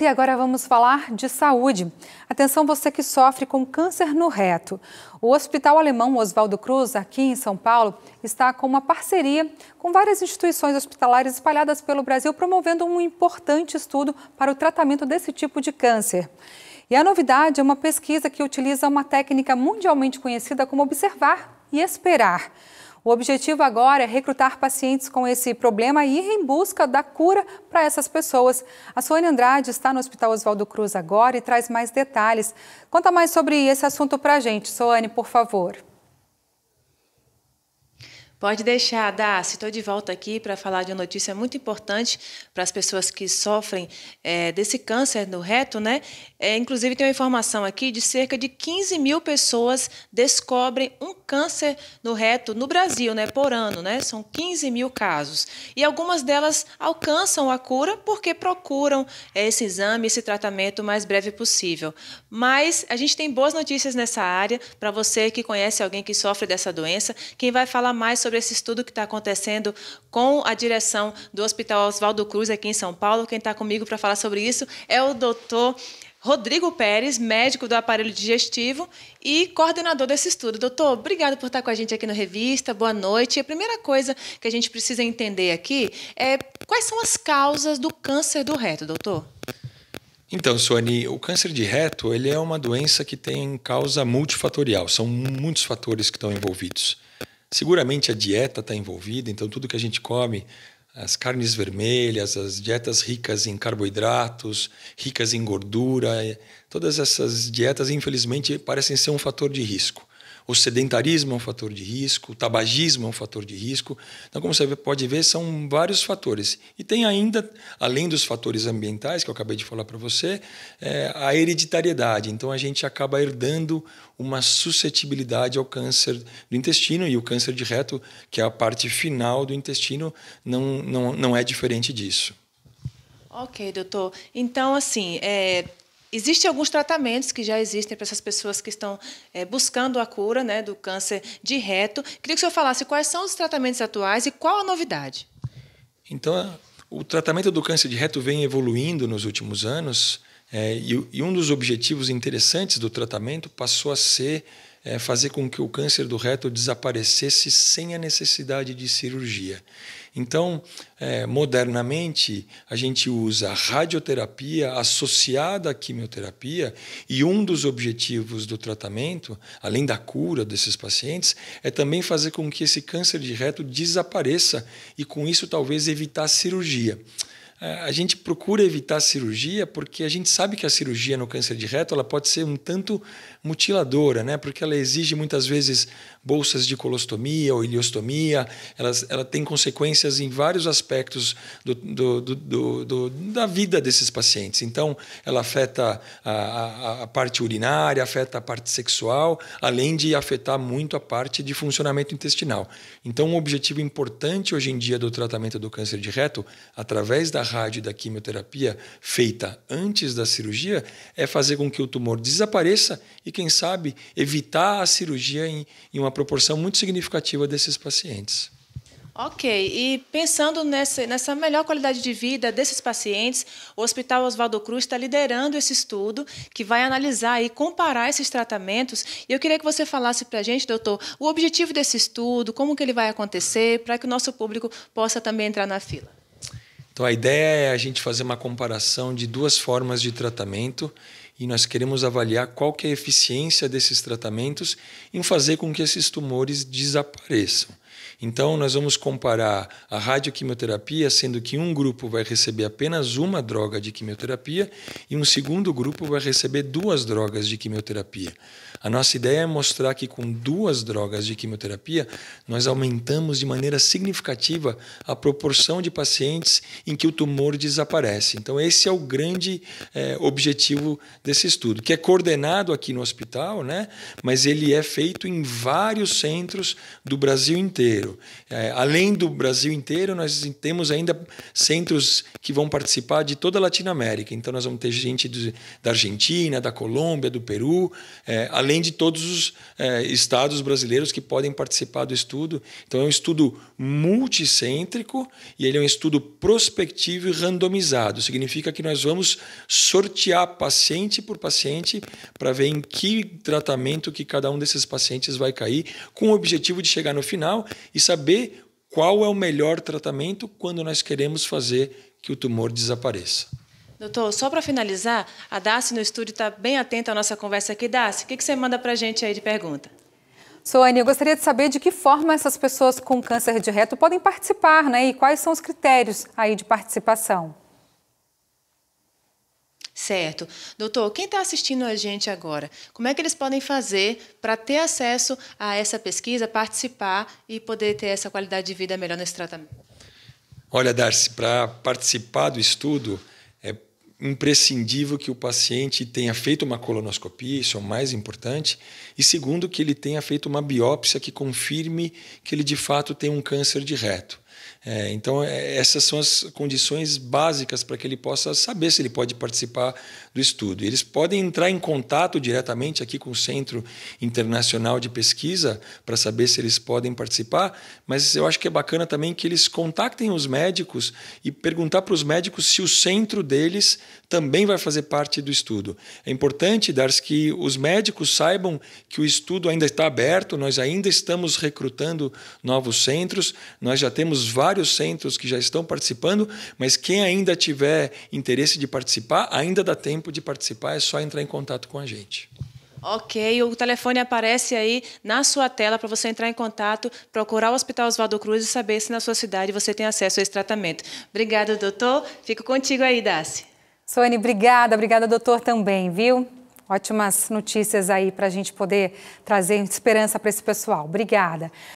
E agora vamos falar de saúde. Atenção você que sofre com câncer no reto. O Hospital Alemão Oswaldo Cruz, aqui em São Paulo, está com uma parceria com várias instituições hospitalares espalhadas pelo Brasil, promovendo um importante estudo para o tratamento desse tipo de câncer. E a novidade é uma pesquisa que utiliza uma técnica mundialmente conhecida como observar e esperar. O objetivo agora é recrutar pacientes com esse problema e ir em busca da cura para essas pessoas. A Sônia Andrade está no Hospital Oswaldo Cruz agora e traz mais detalhes. Conta mais sobre esse assunto para a gente, Soane, por favor. Pode deixar, Darcy. Estou de volta aqui para falar de uma notícia muito importante para as pessoas que sofrem é, desse câncer no reto, né? É, inclusive, tem uma informação aqui de cerca de 15 mil pessoas descobrem um câncer no reto no Brasil, né? Por ano, né? São 15 mil casos. E algumas delas alcançam a cura porque procuram eh, esse exame, esse tratamento o mais breve possível. Mas a gente tem boas notícias nessa área para você que conhece alguém que sofre dessa doença. Quem vai falar mais sobre sobre esse estudo que está acontecendo com a direção do Hospital Oswaldo Cruz, aqui em São Paulo. Quem está comigo para falar sobre isso é o doutor Rodrigo Pérez, médico do aparelho digestivo e coordenador desse estudo. Doutor, obrigado por estar com a gente aqui no Revista, boa noite. A primeira coisa que a gente precisa entender aqui é quais são as causas do câncer do reto, doutor? Então, Suani, o câncer de reto ele é uma doença que tem causa multifatorial, são muitos fatores que estão envolvidos. Seguramente a dieta está envolvida, então tudo que a gente come, as carnes vermelhas, as dietas ricas em carboidratos, ricas em gordura, eh, todas essas dietas, infelizmente, parecem ser um fator de risco. O sedentarismo é um fator de risco, o tabagismo é um fator de risco. Então, como você pode ver, são vários fatores. E tem ainda, além dos fatores ambientais que eu acabei de falar para você, é a hereditariedade. Então, a gente acaba herdando uma suscetibilidade ao câncer do intestino e o câncer de reto, que é a parte final do intestino, não, não, não é diferente disso. Ok, doutor. Então, assim, é, Existem alguns tratamentos que já existem para essas pessoas que estão é, buscando a cura né, do câncer de reto. Queria que o senhor falasse quais são os tratamentos atuais e qual a novidade. Então, o tratamento do câncer de reto vem evoluindo nos últimos anos é, e, e, um dos objetivos interessantes do tratamento passou a ser é, fazer com que o câncer do reto desaparecesse sem a necessidade de cirurgia. Então, é, modernamente, a gente usa a radioterapia associada à quimioterapia e um dos objetivos do tratamento, além da cura desses pacientes, é também fazer com que esse câncer de reto desapareça e, com isso, talvez evitar a cirurgia. É, a gente procura evitar a cirurgia porque a gente sabe que a cirurgia no câncer de reto ela pode ser um tanto mutiladora, né? Porque ela exige muitas vezes bolsas de colostomia ou iliostomia, ela, ela tem consequências em vários aspectos do, do, do, do da vida desses pacientes. Então, ela afeta a, a, a parte urinária, afeta a parte sexual, além de afetar muito a parte de funcionamento intestinal. Então, um objetivo importante hoje em dia do tratamento do câncer de reto, através da rádio da quimioterapia feita antes da cirurgia é fazer com que o tumor desapareça e, quem sabe, evitar a cirurgia em, em uma proporção muito significativa desses pacientes. Ok, e pensando nessa, nessa, melhor qualidade de vida desses pacientes, o Hospital Oswaldo Cruz está liderando esse estudo que vai analisar e comparar esses tratamentos. E eu queria que você falasse para a gente, doutor, o objetivo desse estudo, como que ele vai acontecer, para que o nosso público possa também entrar na fila. Então a ideia é a gente fazer uma comparação de duas formas de tratamento e nós queremos avaliar qual que é a eficiência desses tratamentos em fazer com que esses tumores desapareçam. Então, nós vamos comparar a radioquimioterapia, sendo que um grupo vai receber apenas uma droga de quimioterapia e um segundo grupo vai receber duas drogas de quimioterapia. A nossa ideia é mostrar que com duas drogas de quimioterapia, nós aumentamos de maneira significativa a proporção de pacientes em que o tumor desaparece. Então, esse é o grande é, objetivo desse estudo, que é coordenado aqui no hospital, né? mas ele é feito em vários centros do Brasil inteiro inteiro. É, além do Brasil inteiro, nós temos ainda centros que vão participar de toda a América. Então, nós vamos ter gente do, da Argentina, da Colômbia, do Peru, é, além de todos os é, estados brasileiros que podem participar do estudo. Então, é um estudo multicêntrico e ele é um estudo prospectivo e randomizado. Significa que nós vamos sortear paciente por paciente para ver em que tratamento que cada um desses pacientes vai cair, com o objetivo de chegar no final e saber qual é o melhor tratamento quando nós queremos fazer que o tumor desapareça. Doutor, só para finalizar, a Darcy no estúdio está bem atenta à nossa conversa aqui. Darcy, o que, que você manda para a gente aí de pergunta? Soane, eu gostaria de saber de que forma essas pessoas com câncer de reto podem participar, né? E quais são os critérios aí de participação? Certo. Doutor, quem está assistindo a gente agora, como é que eles podem fazer para ter acesso a essa pesquisa, participar e poder ter essa qualidade de vida melhor nesse tratamento? Olha, Darcy, para participar do estudo, é imprescindível que o paciente tenha feito uma colonoscopia, isso é o mais importante, e segundo, que ele tenha feito uma biópsia que confirme que ele de fato tem um câncer de reto. É, então, é, essas são as condições básicas para que ele possa saber se ele pode participar do estudo. Eles podem entrar em contato diretamente aqui com o Centro Internacional de Pesquisa para saber se eles podem participar, mas eu acho que é bacana também que eles contactem os médicos e perguntar para os médicos se o centro deles também vai fazer parte do estudo. É importante, Dars, que os médicos saibam que o estudo ainda está aberto, nós ainda estamos recrutando novos centros, nós já temos temos vários centros que já estão participando, mas quem ainda tiver interesse de participar, ainda dá tempo de participar, é só entrar em contato com a gente. Ok, o telefone aparece aí na sua tela para você entrar em contato, procurar o Hospital Oswaldo Cruz e saber se na sua cidade você tem acesso a esse tratamento. Obrigada, doutor. Fico contigo aí, Dace. Sônia, obrigada. Obrigada, doutor, também, viu? Ótimas notícias aí para a gente poder trazer esperança para esse pessoal. Obrigada.